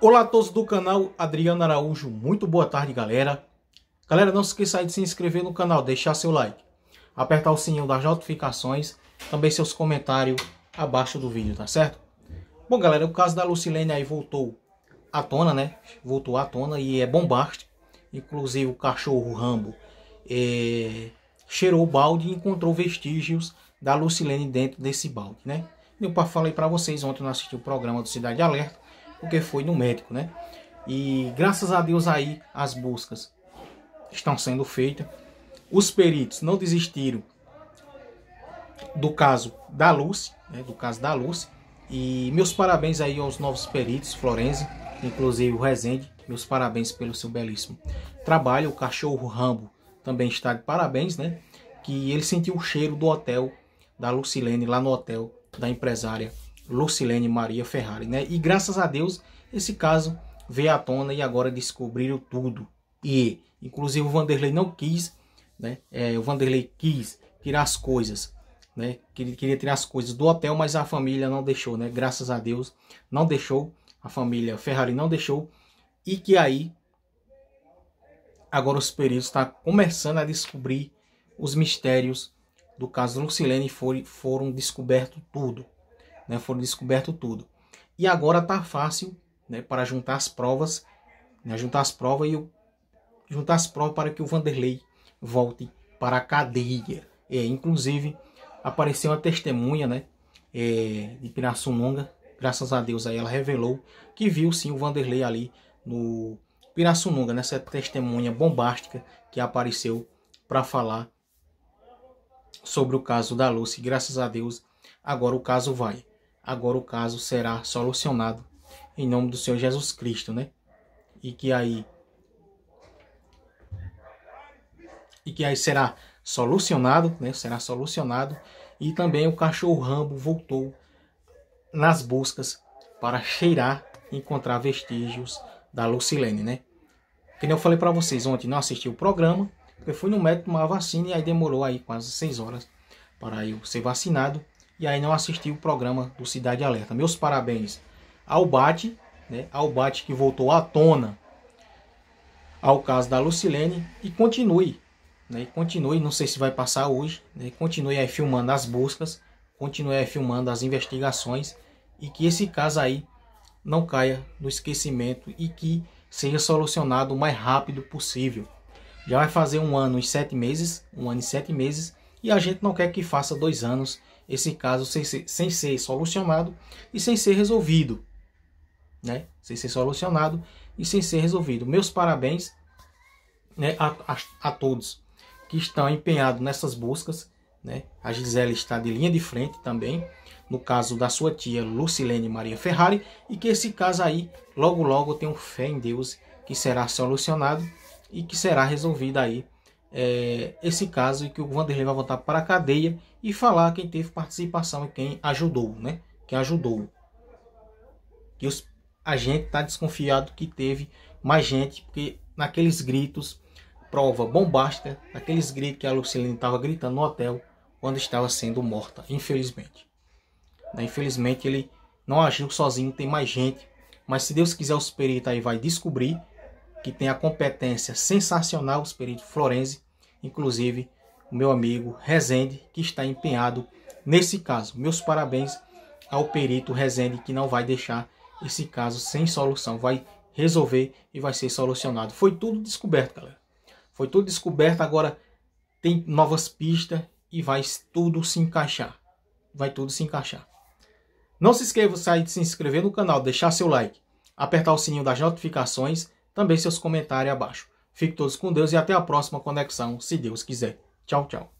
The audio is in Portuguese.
Olá a todos do canal Adriano Araújo, muito boa tarde galera. Galera, não se esqueça de se inscrever no canal, deixar seu like, apertar o sininho das notificações, também seus comentários abaixo do vídeo, tá certo? Bom galera, o caso da Lucilene aí voltou à tona, né? Voltou à tona e é bombástico. Inclusive o cachorro Rambo é... cheirou o balde e encontrou vestígios da Lucilene dentro desse balde, né? Eu falei para vocês ontem, eu assisti o programa do Cidade Alerta, porque foi no médico, né? E graças a Deus aí as buscas estão sendo feitas. Os peritos não desistiram do caso da Lúcia, né, do caso da Lúcia. E meus parabéns aí aos novos peritos, Florenzi, inclusive o Rezende, meus parabéns pelo seu belíssimo trabalho. O cachorro Rambo também está de parabéns, né? Que ele sentiu o cheiro do hotel da Lucilene lá no hotel da empresária Lucilene Maria Ferrari, né? E graças a Deus esse caso veio à tona e agora descobriram tudo. E, inclusive, o Vanderlei não quis, né? É, o Vanderlei quis tirar as coisas, né? Queria, queria tirar as coisas do hotel, mas a família não deixou, né? Graças a Deus não deixou, a família Ferrari não deixou. E que aí, agora os peritos estão tá começando a descobrir os mistérios do caso Lucilene e foram descoberto tudo né, foram descoberto tudo. E agora está fácil né, para juntar as provas, né, juntar as provas e juntar as provas para que o Vanderlei volte para a cadeia. É, inclusive apareceu uma testemunha, né, é, de Pirassununga. Graças a Deus aí ela revelou que viu sim o Vanderlei ali no Pirassununga, nessa testemunha bombástica que apareceu para falar sobre o caso da Lucy. Graças a Deus, agora o caso vai agora o caso será solucionado em nome do Senhor Jesus Cristo, né? E que aí e que aí será solucionado, né? Será solucionado e também o cachorro Rambo voltou nas buscas para cheirar e encontrar vestígios da Lucilene, né? Que nem eu falei para vocês ontem, não assisti o programa, eu fui no médico tomar a vacina e aí demorou aí quase seis horas para eu ser vacinado e aí não assisti o programa do Cidade Alerta. Meus parabéns ao Bate, né, ao Bate que voltou à tona ao caso da Lucilene e continue, né, continue, não sei se vai passar hoje, né, continue aí filmando as buscas, continue aí filmando as investigações e que esse caso aí não caia no esquecimento e que seja solucionado o mais rápido possível. Já vai fazer um ano e sete meses, um ano e sete meses e a gente não quer que faça dois anos esse caso sem ser, sem ser solucionado e sem ser resolvido. Né? Sem ser solucionado e sem ser resolvido. Meus parabéns né, a, a, a todos que estão empenhados nessas buscas. Né? A Gisele está de linha de frente também, no caso da sua tia Lucilene Maria Ferrari, e que esse caso aí, logo logo, tenho fé em Deus que será solucionado e que será resolvido aí é, esse caso e que o Vanderlei vai voltar para a cadeia e falar quem teve participação e quem ajudou, né? Quem ajudou. Que os, a gente está desconfiado que teve mais gente, porque naqueles gritos, prova bombástica, naqueles gritos que a Lucilene estava gritando no hotel quando estava sendo morta, infelizmente. Né, infelizmente ele não agiu sozinho, tem mais gente, mas se Deus quiser os peritos aí vai descobrir que tem a competência sensacional, os peritos Florenzi, inclusive o meu amigo Rezende, que está empenhado nesse caso. Meus parabéns ao perito Rezende, que não vai deixar esse caso sem solução, vai resolver e vai ser solucionado. Foi tudo descoberto, galera. Foi tudo descoberto, agora tem novas pistas e vai tudo se encaixar. Vai tudo se encaixar. Não se esqueça de se inscrever no canal, deixar seu like, apertar o sininho das notificações também seus comentários abaixo. Fiquem todos com Deus e até a próxima conexão, se Deus quiser. Tchau, tchau.